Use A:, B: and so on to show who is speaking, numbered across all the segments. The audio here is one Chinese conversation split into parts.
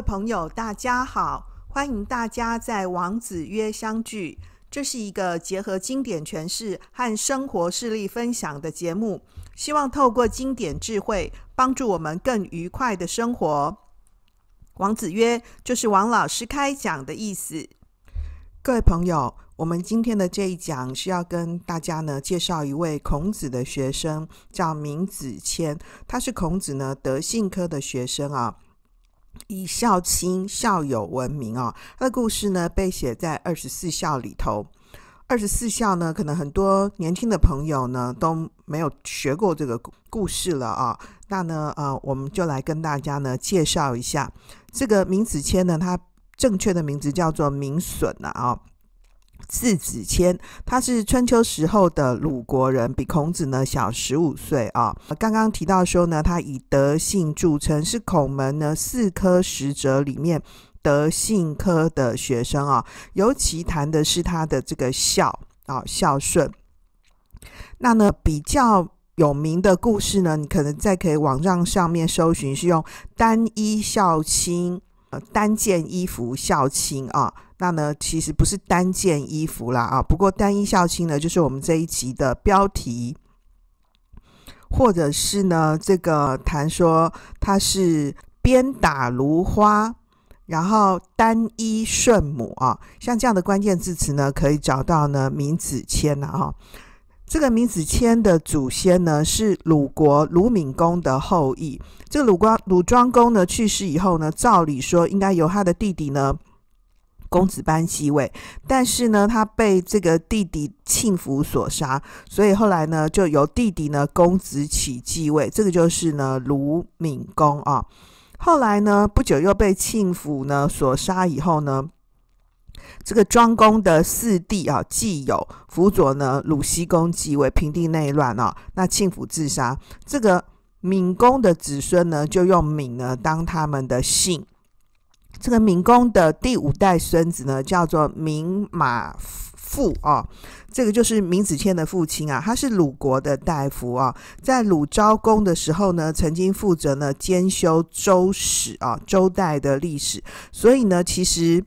A: 朋友，大家好！欢迎大家在王子曰相聚，这是一个结合经典诠释和生活事例分享的节目。希望透过经典智慧，帮助我们更愉快的生活。王子曰，就是王老师开讲的意思。各位朋友，我们今天的这一讲是要跟大家呢介绍一位孔子的学生，叫闵子骞。他是孔子呢德性科的学生啊。以孝亲、孝友闻名啊，他的故事呢被写在《二十四孝》里头。《二十四孝》呢，可能很多年轻的朋友呢都没有学过这个故事了啊。那呢，呃，我们就来跟大家呢介绍一下，这个闵子骞呢，他正确的名字叫做闵损了啊。字子谦，他是春秋时候的鲁国人，比孔子呢小十五岁啊。刚刚提到说呢，他以德性著称，是孔门呢四科十哲里面德性科的学生啊。尤其谈的是他的这个孝啊孝顺。那呢比较有名的故事呢，你可能在可以网站上面搜寻，是用单一孝亲。呃，单件衣服校庆啊，那呢其实不是单件衣服啦啊，不过单一校庆呢，就是我们这一集的标题，或者是呢这个谈说它是鞭打芦花，然后单一顺母啊，像这样的关键字词呢，可以找到呢明子谦了哈。这个闵子骞的祖先呢，是鲁国鲁闵公的后裔。这个鲁光鲁庄公呢去世以后呢，照理说应该由他的弟弟呢公子班继位，但是呢，他被这个弟弟庆福所杀，所以后来呢，就由弟弟呢公子启继位，这个就是呢鲁闵公啊。后来呢，不久又被庆福呢所杀以后呢。这个庄公的四弟啊，既有辅佐呢，鲁西公即位平定内乱啊，那庆父自杀。这个闵公的子孙呢，就用闵呢当他们的姓。这个闵公的第五代孙子呢，叫做闵马父啊，这个就是闵子骞的父亲啊，他是鲁国的大夫啊，在鲁昭公的时候呢，曾经负责呢兼修周史啊，周代的历史，所以呢，其实。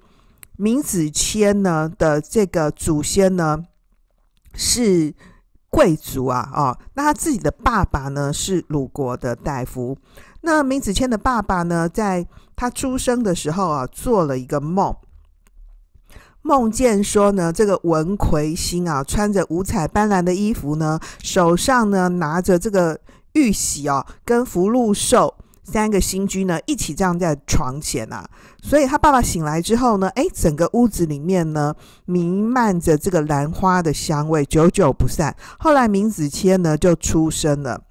A: 闵子骞呢的这个祖先呢是贵族啊，哦，那他自己的爸爸呢是鲁国的大夫。那闵子骞的爸爸呢，在他出生的时候啊，做了一个梦，梦见说呢，这个文魁星啊，穿着五彩斑斓的衣服呢，手上呢拿着这个玉玺哦，跟福禄寿。三个新居呢，一起样在床前啊，所以他爸爸醒来之后呢，哎，整个屋子里面呢，弥漫着这个兰花的香味，久久不散。后来明子谦呢，就出生了。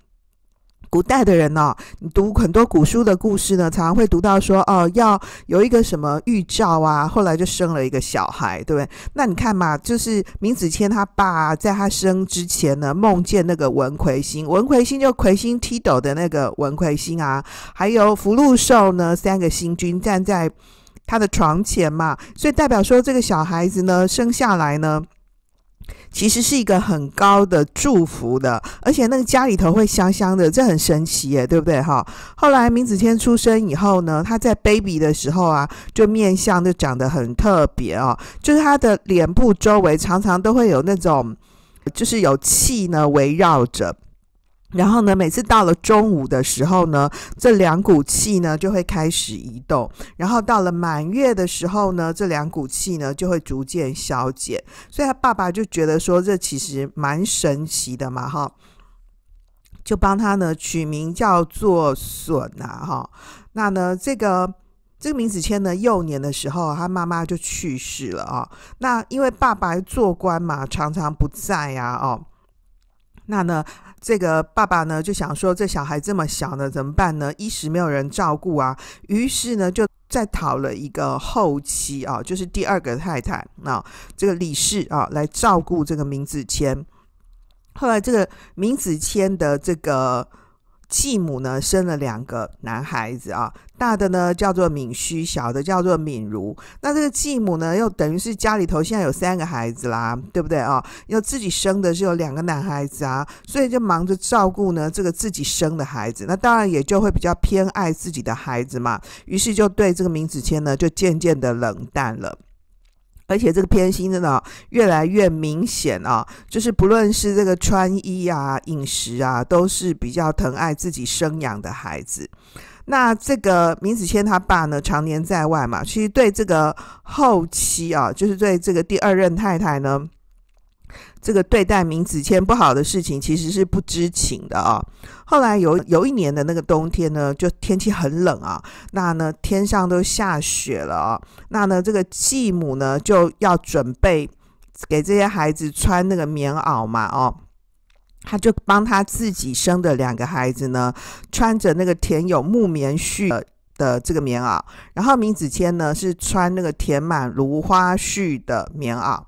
A: 古代的人哦，你读很多古书的故事呢，常常会读到说哦，要有一个什么预兆啊，后来就生了一个小孩，对不对？那你看嘛，就是明子谦他爸在他生之前呢，梦见那个文魁星，文魁星就魁星踢斗的那个文魁星啊，还有福禄寿呢，三个星君站在他的床前嘛，所以代表说这个小孩子呢，生下来呢。其实是一个很高的祝福的，而且那个家里头会香香的，这很神奇耶，对不对哈？后来明子谦出生以后呢，他在 baby 的时候啊，就面相就长得很特别哦，就是他的脸部周围常常都会有那种，就是有气呢围绕着。然后呢，每次到了中午的时候呢，这两股气呢就会开始移动。然后到了满月的时候呢，这两股气呢就会逐渐消减。所以他爸爸就觉得说，这其实蛮神奇的嘛，哈，就帮他呢取名叫做笋啊，哈。那呢，这个这个明子谦呢，幼年的时候他妈妈就去世了啊。那因为爸爸做官嘛，常常不在啊，哦。那呢，这个爸爸呢就想说，这小孩这么小呢，怎么办呢？一时没有人照顾啊，于是呢就再讨了一个后妻啊，就是第二个太太，啊，这个李氏啊来照顾这个明子谦。后来这个明子谦的这个。继母呢生了两个男孩子啊，大的呢叫做敏虚，小的叫做敏如。那这个继母呢，又等于是家里头现在有三个孩子啦，对不对啊？又自己生的是有两个男孩子啊，所以就忙着照顾呢这个自己生的孩子，那当然也就会比较偏爱自己的孩子嘛。于是就对这个闵子谦呢，就渐渐的冷淡了。而且这个偏心真的越来越明显啊！就是不论是这个穿衣啊、饮食啊，都是比较疼爱自己生养的孩子。那这个明子谦他爸呢，常年在外嘛，其实对这个后期啊，就是对这个第二任太太呢。这个对待明子谦不好的事情，其实是不知情的啊。后来有有一年的那个冬天呢，就天气很冷啊，那呢天上都下雪了啊，那呢这个继母呢就要准备给这些孩子穿那个棉袄嘛，哦，他就帮他自己生的两个孩子呢穿着那个填有木棉絮的这个棉袄，然后明子谦呢是穿那个填满芦花絮的棉袄。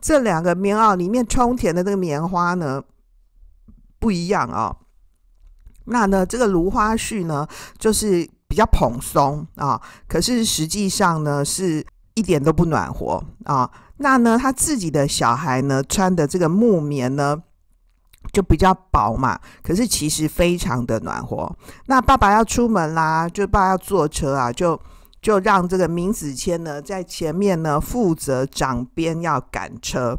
A: 这两个棉袄里面充填的那个棉花呢不一样啊。那呢，这个芦花絮呢就是比较蓬松啊，可是实际上呢是一点都不暖和啊。那呢，他自己的小孩呢穿的这个木棉呢就比较薄嘛，可是其实非常的暖和。那爸爸要出门啦，就爸爸要坐车啊，就。就让这个明子谦呢在前面呢负责掌鞭要赶车，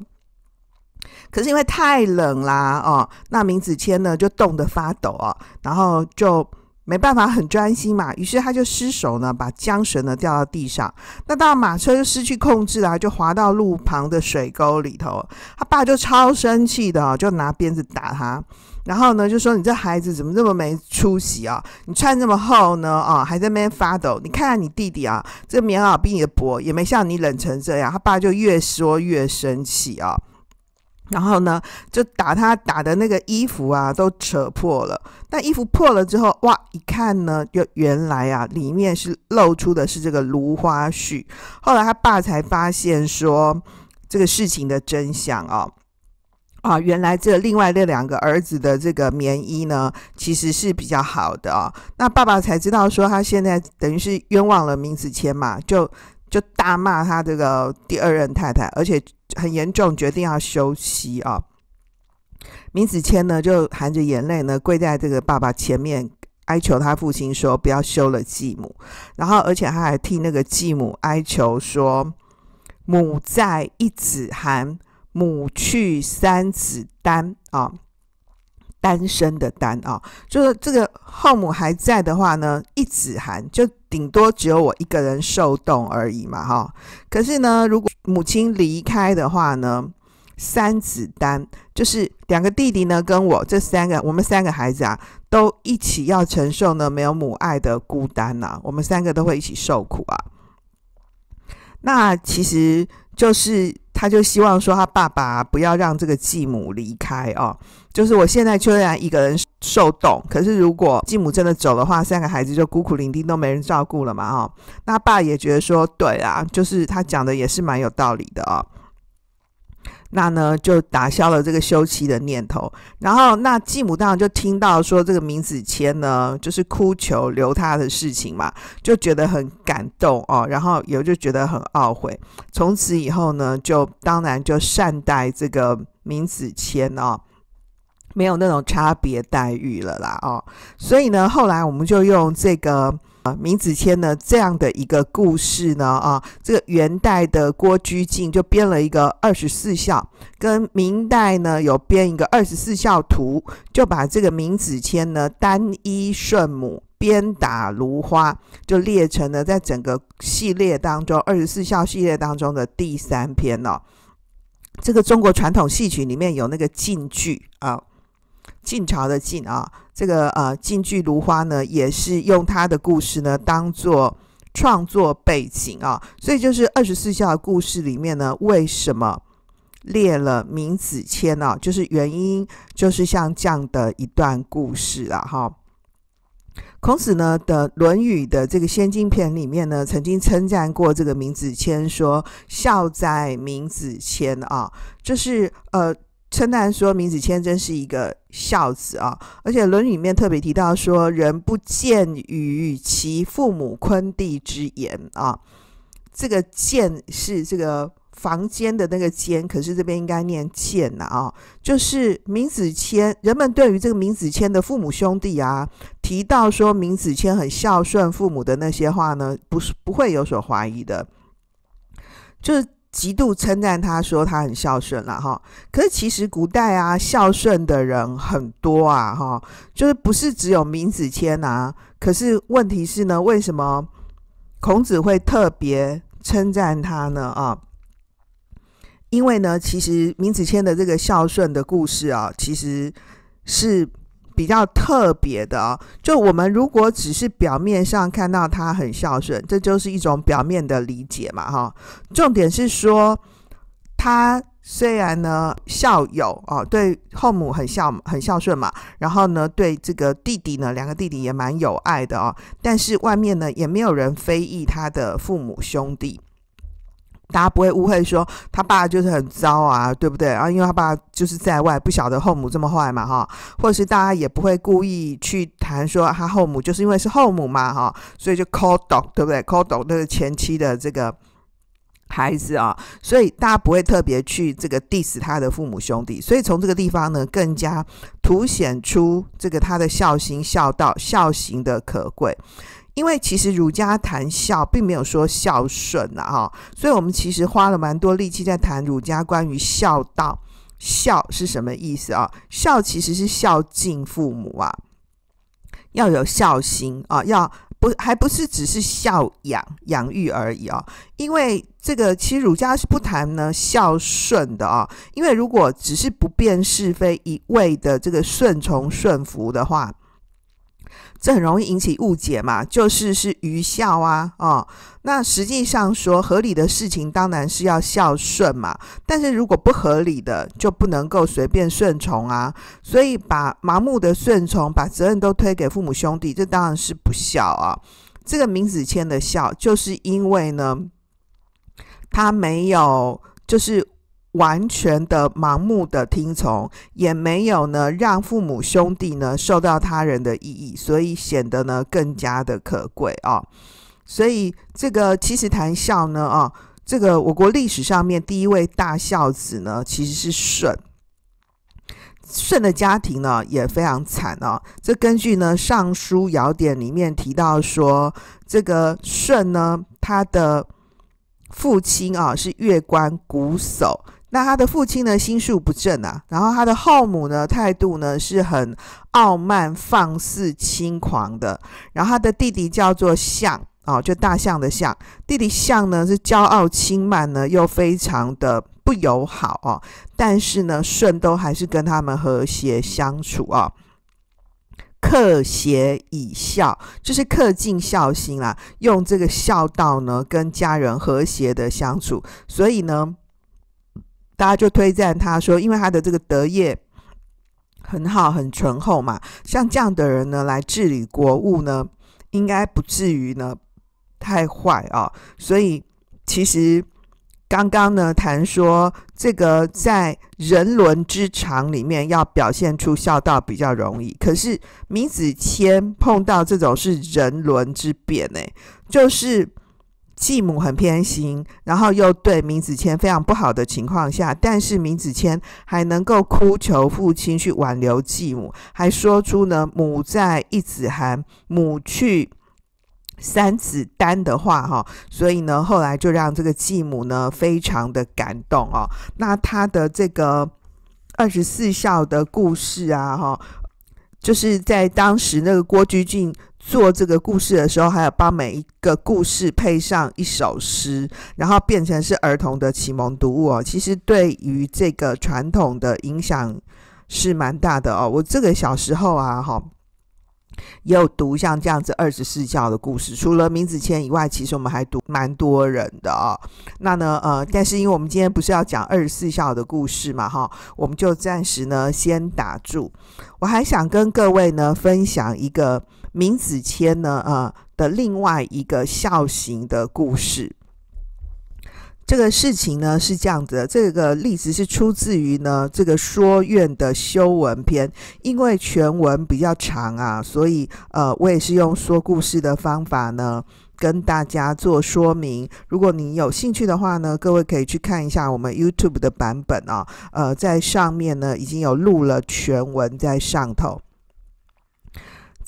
A: 可是因为太冷啦哦，那明子谦呢就冻得发抖啊，然后就没办法很专心嘛，于是他就失手呢把缰绳呢掉到地上，那到马车就失去控制啊，就滑到路旁的水沟里头，他爸就超生气的哦，就拿鞭子打他。然后呢，就说你这孩子怎么这么没出息啊？你穿这么厚呢，啊，还在那边发抖。你看看你弟弟啊，这棉袄比你的薄，也没像你冷成这样。他爸就越说越生气啊，然后呢，就打他，打的那个衣服啊都扯破了。但衣服破了之后，哇，一看呢，就原来啊，里面是露出的是这个芦花絮。后来他爸才发现说，这个事情的真相啊。啊，原来这另外那两个儿子的这个棉衣呢，其实是比较好的啊。那爸爸才知道说他现在等于是冤枉了明子谦嘛，就就大骂他这个第二任太太，而且很严重，决定要休妻啊。明子谦呢，就含着眼泪呢，跪在这个爸爸前面，哀求他父亲说不要休了继母，然后而且他还替那个继母哀求说母在，一子寒。母去三子单啊，单身的单啊，就是这个后母还在的话呢，一子寒就顶多只有我一个人受冻而已嘛哈。可是呢，如果母亲离开的话呢，三子单就是两个弟弟呢跟我这三个我们三个孩子啊，都一起要承受呢没有母爱的孤单呐。我们三个都会一起受苦啊。那其实就是。他就希望说，他爸爸不要让这个继母离开哦。就是我现在虽然一个人受冻，可是如果继母真的走的话，三个孩子就孤苦伶仃，都没人照顾了嘛，哈。那爸也觉得说，对啊，就是他讲的也是蛮有道理的哦。那呢，就打消了这个休妻的念头。然后，那继母当然就听到说这个闵子谦呢，就是哭求留他的事情嘛，就觉得很感动哦。然后也就觉得很懊悔，从此以后呢，就当然就善待这个闵子谦哦。没有那种差别待遇了啦，哦，所以呢，后来我们就用这个啊，明子谦呢这样的一个故事呢，啊，这个元代的郭居敬就编了一个二十四孝，跟明代呢有编一个二十四孝图，就把这个明子谦呢，单衣顺母，鞭打芦花，就列成了在整个系列当中二十四孝系列当中的第三篇哦。这个中国传统戏曲里面有那个禁句啊。晋朝的晋啊，这个呃，晋剧芦花呢，也是用他的故事呢，当做创作背景啊，所以就是二十四孝的故事里面呢，为什么列了闵子骞呢？就是原因就是像这样的一段故事啊，哈。孔子呢的《论语》的这个《先进篇》里面呢，曾经称赞过这个闵子骞，说：“孝在闵子骞啊。”就是呃。称赞说，闵子骞真是一个孝子啊！而且《论语》里面特别提到说：“人不见与其父母坤弟之言啊。”这个“见”是这个房间的那个“间”，可是这边应该念“见”呐啊！就是闵子骞，人们对于这个闵子骞的父母兄弟啊，提到说闵子骞很孝顺父母的那些话呢，不是不会有所怀疑的，就是。极度称赞他，说他很孝顺了哈。可是其实古代啊，孝顺的人很多啊哈，就是不是只有明子谦啊。可是问题是呢，为什么孔子会特别称赞他呢？啊，因为呢，其实明子谦的这个孝顺的故事啊，其实是。比较特别的哦，就我们如果只是表面上看到他很孝顺，这就是一种表面的理解嘛，哈。重点是说，他虽然呢孝友哦，对后母很孝很孝顺嘛，然后呢对这个弟弟呢，两个弟弟也蛮有爱的哦，但是外面呢也没有人非议他的父母兄弟。大家不会误会说他爸就是很糟啊，对不对？然后因为他爸就是在外，不晓得后母这么坏嘛，哈。或者是大家也不会故意去谈说他后母，就是因为是后母嘛，哈。所以就 call dog，对不对？call dog 那是前妻的这个孩子啊。所以大家不会特别去这个 diss 他的父母兄弟。所以从这个地方呢，更加凸显出这个他的孝心、孝道、孝行的可贵。因为其实儒家谈孝，并没有说孝顺了啊，所以我们其实花了蛮多力气在谈儒家关于孝道，孝是什么意思啊？孝其实是孝敬父母啊，要有孝心啊，要不还不是只是孝养养育而已啊？因为这个其实儒家是不谈呢孝顺的啊，因为如果只是不辨是非，一味的这个顺从顺服的话。这很容易引起误解嘛，就是是愚孝啊，哦，那实际上说合理的事情当然是要孝顺嘛，但是如果不合理的就不能够随便顺从啊，所以把盲目的顺从，把责任都推给父母兄弟，这当然是不孝啊。这个闵子骞的孝，就是因为呢，他没有就是。完全的盲目的听从，也没有呢让父母兄弟呢受到他人的意义，所以显得呢更加的可贵啊。所以这个其实谈孝呢啊，这个我国历史上面第一位大孝子呢，其实是舜。舜的家庭呢也非常惨啊。这根据呢《尚书尧典》里面提到说，这个舜呢他的父亲啊是月官鼓手，那他的父亲呢，心术不正啊。然后他的后母呢，态度呢是很傲慢、放肆、轻狂的。然后他的弟弟叫做象，哦，就大象的象。弟弟象呢是骄傲轻慢呢，又非常的不友好哦。但是呢，舜都还是跟他们和谐相处啊，克谐以孝，就是克尽孝心啦，用这个孝道呢，跟家人和谐的相处。所以呢。大家就推赞他说，因为他的这个德业很好，很醇厚嘛，像这样的人呢，来治理国务呢，应该不至于呢太坏啊。所以其实刚刚呢谈说，这个在人伦之长里面要表现出孝道比较容易，可是闵子骞碰到这种是人伦之变呢，就是。继母很偏心，然后又对明子谦非常不好的情况下，但是明子谦还能够哭求父亲去挽留继母，还说出呢“母在一子寒，母去三子丹的话哈，所以呢后来就让这个继母呢非常的感动哦。那他的这个二十四孝的故事啊哈，就是在当时那个郭居俊。做这个故事的时候，还要帮每一个故事配上一首诗，然后变成是儿童的启蒙读物哦。其实对于这个传统的影响是蛮大的哦。我这个小时候啊，哈，也有读像这样子二十四孝的故事。除了明子谦以外，其实我们还读蛮多人的啊。那呢，呃，但是因为我们今天不是要讲二十四孝的故事嘛，哈，我们就暂时呢先打住。我还想跟各位呢分享一个。闵子骞呢？啊，的另外一个孝行的故事。这个事情呢是这样子，的，这个例子是出自于呢这个《说愿》的修文篇，因为全文比较长啊，所以呃，我也是用说故事的方法呢跟大家做说明。如果你有兴趣的话呢，各位可以去看一下我们 YouTube 的版本啊，呃，在上面呢已经有录了全文在上头。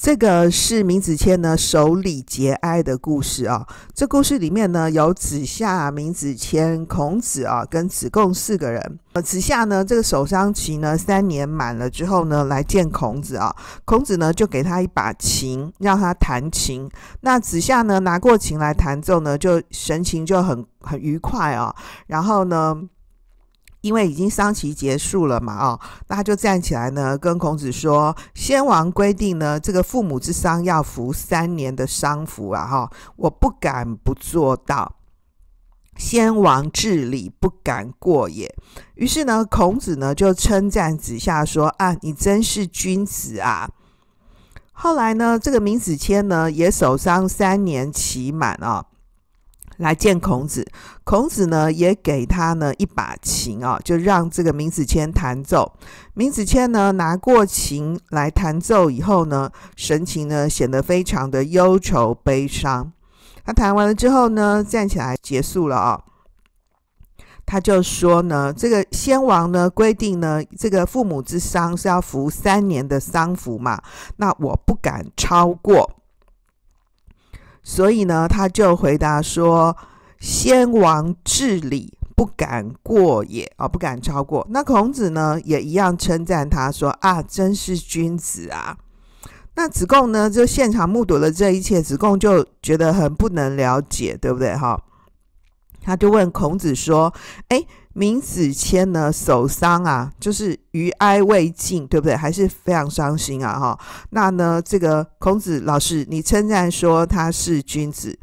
A: 这个是明子谦呢守礼节哀的故事啊。这故事里面呢有子夏、明子谦、孔子啊，跟子贡四个人。呃，子夏呢这个守丧期呢三年满了之后呢，来见孔子啊。孔子呢就给他一把琴，让他弹琴。那子夏呢拿过琴来弹奏呢，就神情就很很愉快啊。然后呢？因为已经丧期结束了嘛，哦，那他就站起来呢，跟孔子说：“先王规定呢，这个父母之丧要服三年的丧服啊，哈，我不敢不做到。先王治理不敢过也。”于是呢，孔子呢就称赞子夏说：“啊，你真是君子啊！”后来呢，这个闵子骞呢也守丧三年期满啊。来见孔子，孔子呢也给他呢一把琴啊，就让这个闵子骞弹奏。闵子骞呢拿过琴来弹奏以后呢，神情呢显得非常的忧愁悲伤。他弹完了之后呢，站起来结束了啊。他就说呢，这个先王呢规定呢，这个父母之丧是要服三年的丧服嘛，那我不敢超过。所以呢，他就回答说：“先王治礼，不敢过也啊，不敢超过。”那孔子呢，也一样称赞他说：“啊，真是君子啊！”那子贡呢，就现场目睹了这一切，子贡就觉得很不能了解，对不对？哈，他就问孔子说：“哎。”闵子骞呢，守丧啊，就是余哀未尽，对不对？还是非常伤心啊，哈。那呢，这个孔子老师，你称赞说他是君子，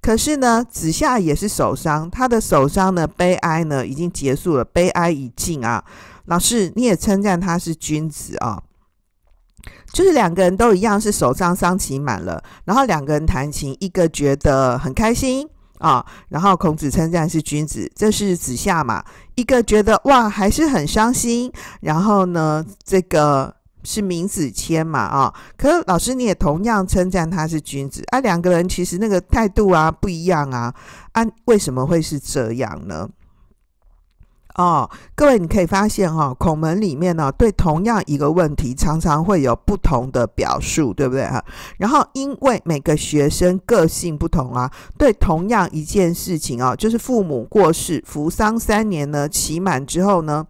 A: 可是呢，子夏也是守丧，他的守丧呢，悲哀呢，已经结束了，悲哀已尽啊。老师你也称赞他是君子啊，就是两个人都一样是守丧，伤期满了，然后两个人弹琴，一个觉得很开心。啊，然后孔子称赞是君子，这是子夏嘛，一个觉得哇还是很伤心，然后呢，这个是闵子骞嘛，啊，可老师你也同样称赞他是君子啊，两个人其实那个态度啊不一样啊，啊，为什么会是这样呢？哦，各位，你可以发现哈，孔门里面呢，对同样一个问题，常常会有不同的表述，对不对哈？然后，因为每个学生个性不同啊，对同样一件事情啊，就是父母过世，扶丧三年呢，期满之后呢，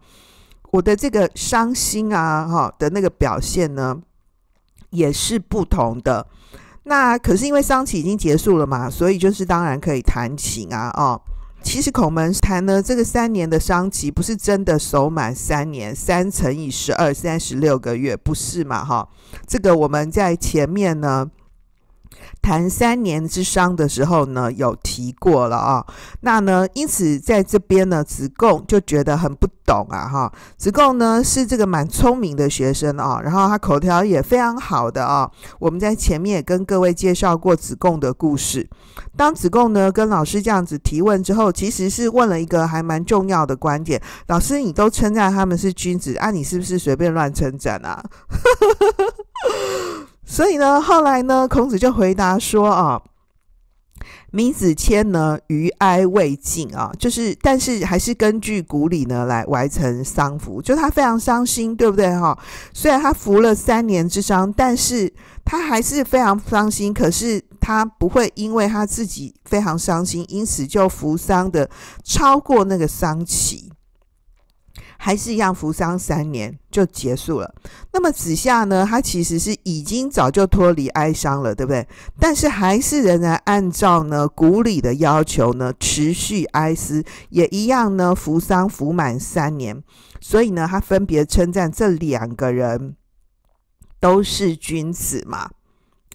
A: 我的这个伤心啊，哈的那个表现呢，也是不同的。那可是因为丧期已经结束了嘛，所以就是当然可以弹琴啊，哦。其实孔门谈呢，这个三年的商期不是真的守满三年，三乘以十二，三十六个月，不是嘛？哈，这个我们在前面呢。谈三年之伤的时候呢，有提过了啊。那呢，因此在这边呢，子贡就觉得很不懂啊。哈，子贡呢是这个蛮聪明的学生啊，然后他口条也非常好的啊。我们在前面也跟各位介绍过子贡的故事。当子贡呢跟老师这样子提问之后，其实是问了一个还蛮重要的观点。老师，你都称赞他们是君子，啊，你是不是随便乱称赞啊？所以呢，后来呢，孔子就回答说：“啊，闵子骞呢，余哀未尽啊，就是但是还是根据古礼呢来完成丧服。就他非常伤心，对不对？哈，虽然他服了三年之伤，但是他还是非常伤心。可是他不会因为他自己非常伤心，因此就服丧的超过那个丧期。”还是一样服丧三年就结束了。那么子夏呢，他其实是已经早就脱离哀伤了，对不对？但是还是仍然按照呢古礼的要求呢，持续哀思，也一样呢服丧服满三年。所以呢，他分别称赞这两个人都是君子嘛，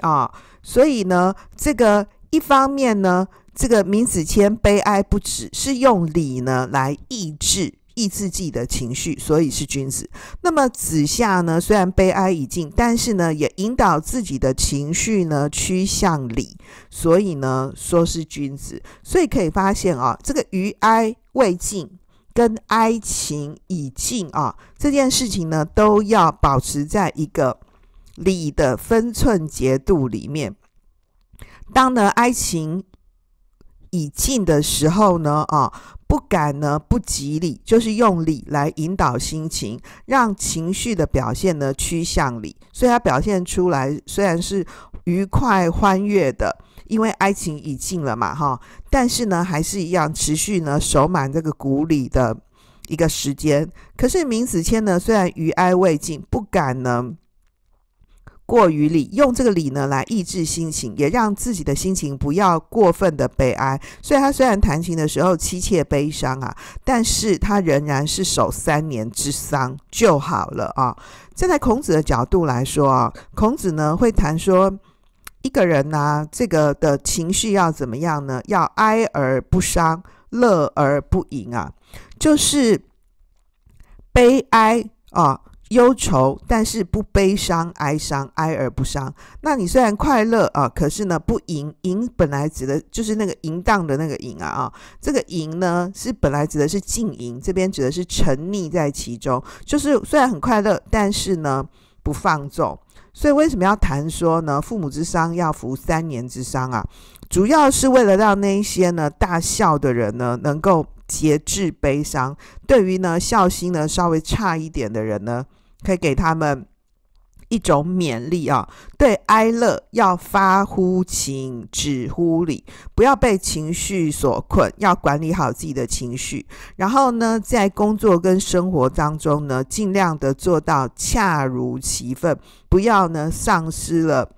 A: 啊，所以呢，这个一方面呢，这个闵子骞悲哀不止，是用礼呢来抑制。抑制自己的情绪，所以是君子。那么子夏呢？虽然悲哀已尽，但是呢，也引导自己的情绪呢趋向理，所以呢，说是君子。所以可以发现啊，这个余哀未尽跟哀情已尽啊，这件事情呢，都要保持在一个理的分寸节度里面。当呢哀情已尽的时候呢，啊。不敢呢，不吉利，就是用礼来引导心情，让情绪的表现呢趋向理，所以它表现出来虽然是愉快、欢悦的，因为爱情已尽了嘛，哈，但是呢还是一样持续呢守满这个古里的一个时间。可是明子谦呢，虽然余哀未尽，不敢呢。过于理，用这个理呢来抑制心情，也让自己的心情不要过分的悲哀。所以，他虽然弹琴的时候凄切悲伤啊，但是他仍然是守三年之丧就好了啊。站在孔子的角度来说啊，孔子呢会谈说，一个人啊，这个的情绪要怎么样呢？要哀而不伤，乐而不淫啊，就是悲哀啊。忧愁，但是不悲伤、哀伤，哀而不伤。那你虽然快乐啊，可是呢，不淫。淫本来指的就是那个淫荡的那个淫啊啊，这个淫呢，是本来指的是静淫，这边指的是沉溺在其中，就是虽然很快乐，但是呢，不放纵。所以为什么要谈说呢？父母之伤要服三年之伤啊，主要是为了让那些呢大笑的人呢，能够。节制悲伤，对于呢孝心呢稍微差一点的人呢，可以给他们一种勉励啊。对哀乐要发乎情，止乎礼，不要被情绪所困，要管理好自己的情绪。然后呢，在工作跟生活当中呢，尽量的做到恰如其分，不要呢丧失了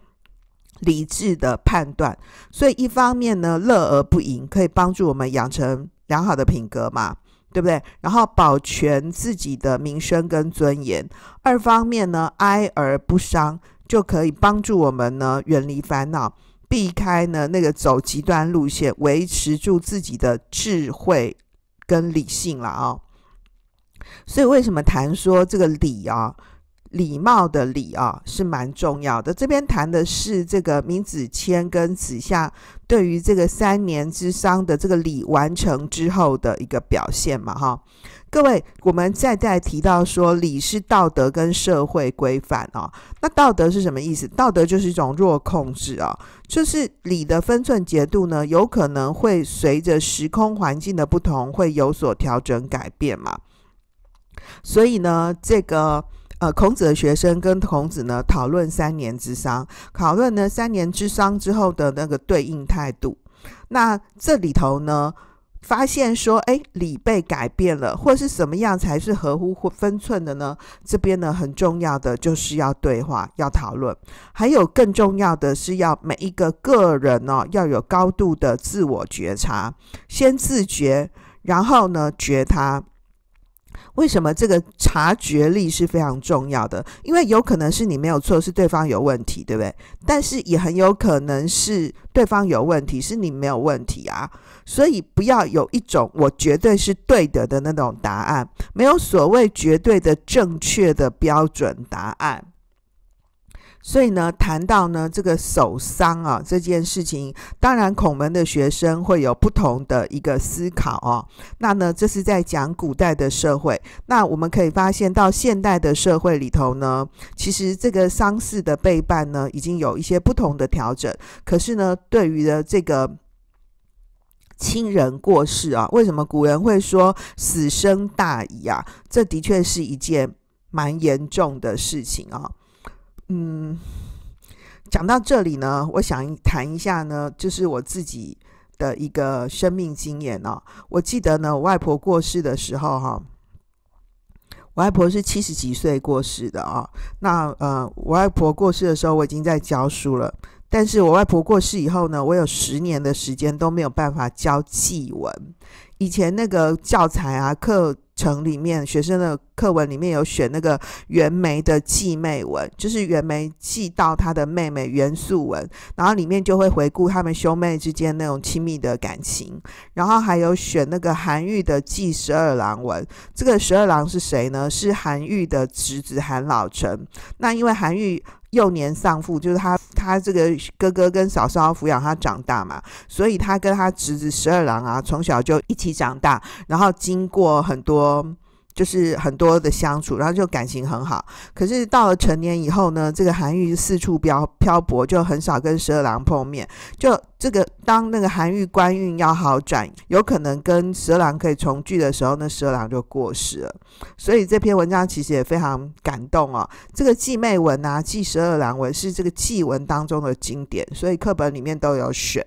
A: 理智的判断。所以一方面呢，乐而不淫，可以帮助我们养成。良好的品格嘛，对不对？然后保全自己的名声跟尊严。二方面呢，哀而不伤，就可以帮助我们呢远离烦恼，避开呢那个走极端路线，维持住自己的智慧跟理性了啊。所以为什么谈说这个理啊？礼貌的礼啊，是蛮重要的。这边谈的是这个闵子骞跟子夏对于这个三年之丧的这个礼完成之后的一个表现嘛，哈。各位，我们再再提到说礼是道德跟社会规范啊。那道德是什么意思？道德就是一种弱控制啊，就是礼的分寸节度呢，有可能会随着时空环境的不同，会有所调整改变嘛。所以呢，这个。呃，孔子的学生跟孔子呢讨论三年之丧，讨论呢三年之丧之后的那个对应态度。那这里头呢，发现说，哎，礼被改变了，或是什么样才是合乎分寸的呢？这边呢，很重要的就是要对话，要讨论，还有更重要的是要每一个个人呢，要有高度的自我觉察，先自觉，然后呢觉他。为什么这个察觉力是非常重要的？因为有可能是你没有错，是对方有问题，对不对？但是也很有可能是对方有问题，是你没有问题啊。所以不要有一种我绝对是对的的那种答案，没有所谓绝对的正确的标准答案。所以呢，谈到呢这个手伤啊这件事情，当然孔门的学生会有不同的一个思考哦。那呢，这是在讲古代的社会。那我们可以发现到现代的社会里头呢，其实这个丧事的备办呢，已经有一些不同的调整。可是呢，对于的这个亲人过世啊，为什么古人会说“死生大矣”啊？这的确是一件蛮严重的事情啊。嗯，讲到这里呢，我想谈一下呢，就是我自己的一个生命经验哦。我记得呢，我外婆过世的时候哈，我外婆是七十几岁过世的啊。那呃，我外婆过世的时候，我已经在教书了。但是我外婆过世以后呢，我有十年的时间都没有办法教记文。以前那个教材啊，课。城里面学生的课文里面有选那个袁枚的祭妹文，就是袁枚祭到他的妹妹袁素文，然后里面就会回顾他们兄妹之间那种亲密的感情，然后还有选那个韩愈的祭十二郎文，这个十二郎是谁呢？是韩愈的侄子韩老成。那因为韩愈。幼年丧父，就是他他这个哥哥跟嫂嫂抚养他长大嘛，所以他跟他侄子十二郎啊，从小就一起长大，然后经过很多。就是很多的相处，然后就感情很好。可是到了成年以后呢，这个韩愈四处漂漂泊，就很少跟十二郎碰面。就这个当那个韩愈官运要好转，有可能跟十二郎可以重聚的时候，那十二郎就过世了。所以这篇文章其实也非常感动哦。这个祭妹文啊，祭十二郎文是这个祭文当中的经典，所以课本里面都有选。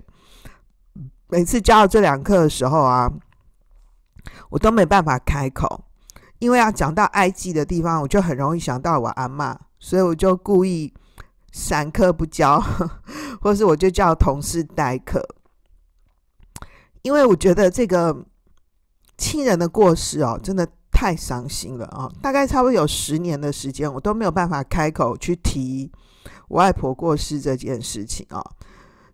A: 每次教这两课的时候啊，我都没办法开口。因为要讲到埃及的地方，我就很容易想到我阿妈，所以我就故意散课不教，或是我就叫同事待课。因为我觉得这个亲人的过世哦，真的太伤心了啊！大概差不多有十年的时间，我都没有办法开口去提我外婆过世这件事情啊。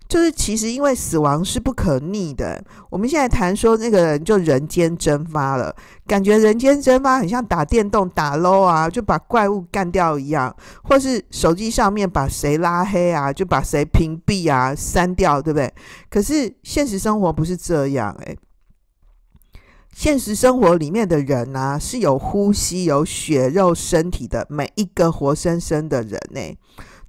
A: 就是，其实因为死亡是不可逆的。我们现在谈说那个人就人间蒸发了，感觉人间蒸发很像打电动打 low 啊，就把怪物干掉一样，或是手机上面把谁拉黑啊，就把谁屏蔽啊、删掉，对不对？可是现实生活不是这样诶。现实生活里面的人呐，是有呼吸、有血肉身体的每一个活生生的人呢，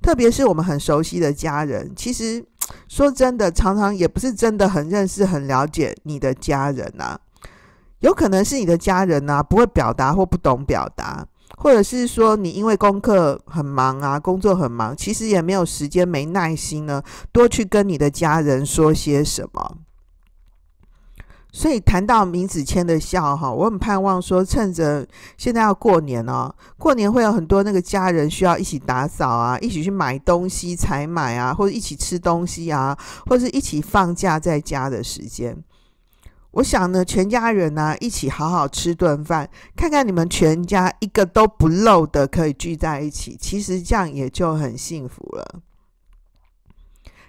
A: 特别是我们很熟悉的家人，其实。说真的，常常也不是真的很认识、很了解你的家人呐，有可能是你的家人呐不会表达或不懂表达，或者是说你因为功课很忙啊，工作很忙，其实也没有时间、没耐心呢，多去跟你的家人说些什么。所以谈到明子谦的笑哈，我很盼望说，趁着现在要过年哦，过年会有很多那个家人需要一起打扫啊，一起去买东西采买啊，或者一起吃东西啊，或者是一起放假在家的时间。我想呢，全家人呢一起好好吃顿饭，看看你们全家一个都不漏的可以聚在一起，其实这样也就很幸福了。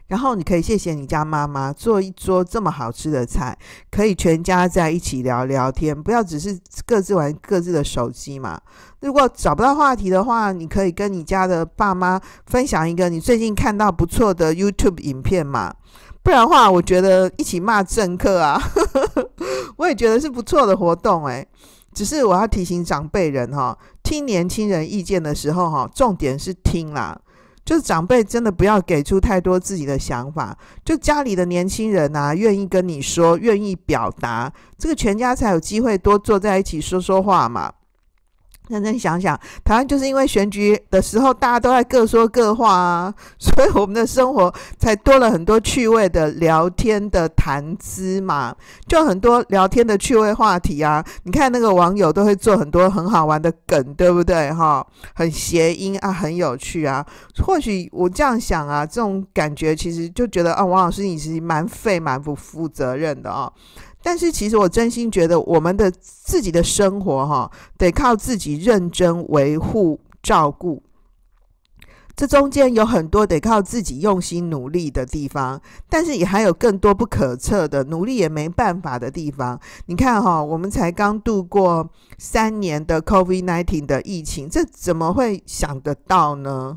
A: 然后你可以谢谢你家妈妈做一桌这么好吃的菜，可以全家在一起聊聊天，不要只是各自玩各自的手机嘛。如果找不到话题的话，你可以跟你家的爸妈分享一个你最近看到不错的 YouTube 影片嘛。不然的话，我觉得一起骂政客啊，我也觉得是不错的活动诶。只是我要提醒长辈人哈，听年轻人意见的时候哈，重点是听啦。就是长辈真的不要给出太多自己的想法，就家里的年轻人呐，愿意跟你说，愿意表达，这个全家才有机会多坐在一起说说话嘛。认真想想，台湾就是因为选举的时候大家都在各说各话啊，所以我们的生活才多了很多趣味的聊天的谈资嘛。就很多聊天的趣味话题啊，你看那个网友都会做很多很好玩的梗，对不对？哈，很谐音啊，很有趣啊。或许我这样想啊，这种感觉其实就觉得啊，王老师你是蛮废、蛮不负责任的啊。但是其实我真心觉得，我们的自己的生活哈，得靠自己认真维护照顾。这中间有很多得靠自己用心努力的地方，但是也还有更多不可测的努力也没办法的地方。你看哈，我们才刚度过三年的 COVID-19 的疫情，这怎么会想得到呢？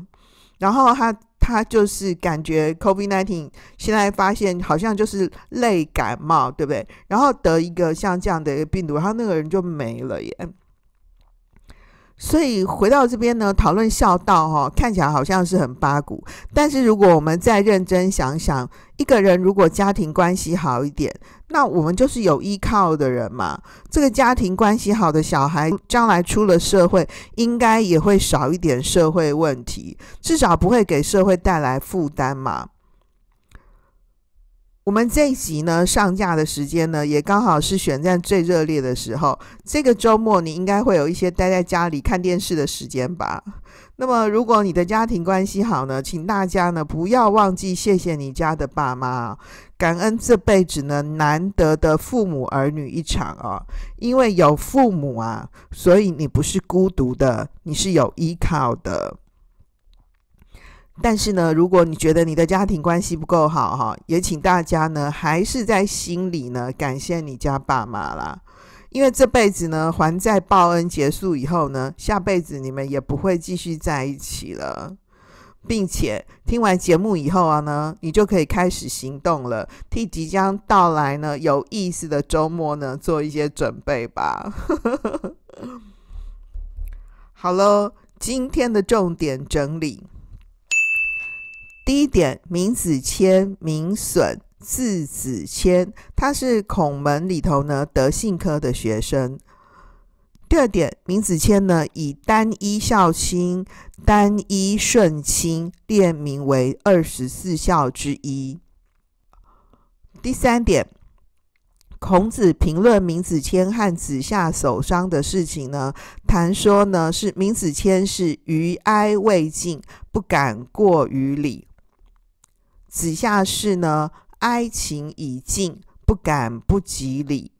A: 然后他。他就是感觉 COVID-19 现在发现好像就是类感冒，对不对？然后得一个像这样的一个病毒，然后那个人就没了耶。所以回到这边呢，讨论孝道哈，看起来好像是很八股。但是如果我们再认真想想，一个人如果家庭关系好一点，那我们就是有依靠的人嘛。这个家庭关系好的小孩，将来出了社会，应该也会少一点社会问题，至少不会给社会带来负担嘛。我们这一集呢上架的时间呢，也刚好是选战最热烈的时候。这个周末你应该会有一些待在家里看电视的时间吧？那么如果你的家庭关系好呢，请大家呢不要忘记谢谢你家的爸妈，感恩这辈子呢难得的父母儿女一场啊！因为有父母啊，所以你不是孤独的，你是有依靠的。但是呢，如果你觉得你的家庭关系不够好哈，也请大家呢还是在心里呢感谢你家爸妈啦，因为这辈子呢还债报恩结束以后呢，下辈子你们也不会继续在一起了，并且听完节目以后啊呢，你就可以开始行动了，替即将到来呢有意思的周末呢做一些准备吧。好了，今天的重点整理。第一点，名子谦，名损，字子谦，他是孔门里头呢德性科的学生。第二点，明子谦呢以单一孝亲、单一顺亲列名为二十四孝之一。第三点，孔子评论明子谦和子夏受伤的事情呢，谈说呢是明子谦是余哀未尽，不敢过于礼。子夏氏呢，哀情已尽，不敢不及礼。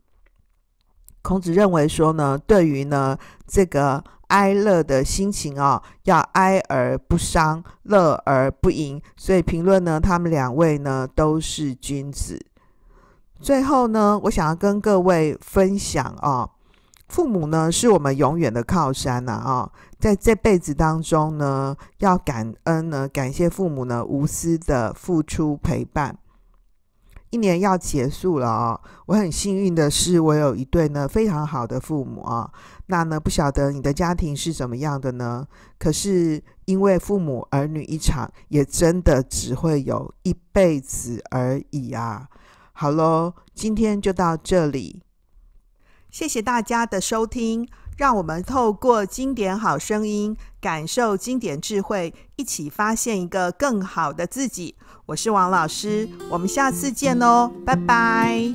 A: 孔子认为说呢，对于呢这个哀乐的心情啊，要哀而不伤，乐而不淫。所以评论呢，他们两位呢都是君子。最后呢，我想要跟各位分享啊。父母呢，是我们永远的靠山呐！啊，在这辈子当中呢，要感恩呢，感谢父母呢无私的付出陪伴。一年要结束了啊！我很幸运的是，我有一对呢非常好的父母啊。那呢，不晓得你的家庭是怎么样的呢？可是因为父母儿女一场，也真的只会有一辈子而已啊。好喽，今天就到这里。谢谢大家的收听，让我们透过经典好声音，感受经典智慧，一起发现一个更好的自己。我是王老师，我们下次见哦，拜拜。